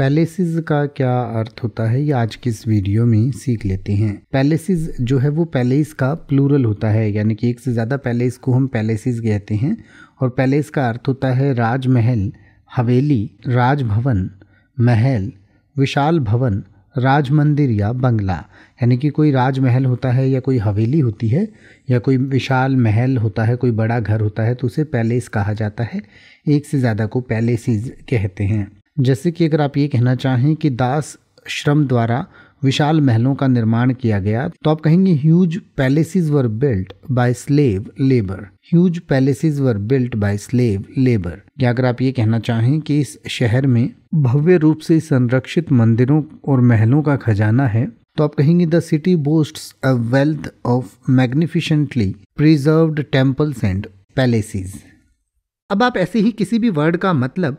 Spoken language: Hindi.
पैलेसिस का क्या अर्थ होता है ये आज की इस वीडियो में सीख लेते हैं पैलेसिस जो है वो पैलेस का प्लूरल होता है यानी कि एक से ज़्यादा पैलेस को हम पैलेसिस कहते हैं और पैलेस का अर्थ होता है राजमहल हवेली राजभवन महल विशाल भवन राज मंदिर या बंगला यानी कि कोई राजमहल होता है या कोई हवेली होती है या कोई विशाल महल होता है कोई बड़ा घर होता है तो उसे पैलेस कहा जाता है एक से ज़्यादा को पैलेसिस कहते हैं जैसे कि अगर आप ये कहना चाहें कि दास श्रम द्वारा विशाल महलों का निर्माण किया गया तो आप कहेंगे huge palaces were built by slave labour huge palaces were built by slave labour या अगर आप ये कहना चाहें कि इस शहर में भव्य रूप से संरक्षित मंदिरों और महलों का खजाना है तो आप कहेंगे the city boast a wealth of magnificently preserve temples and palaces अब आप ऐसे ही किसी भी वर्ड का मतलब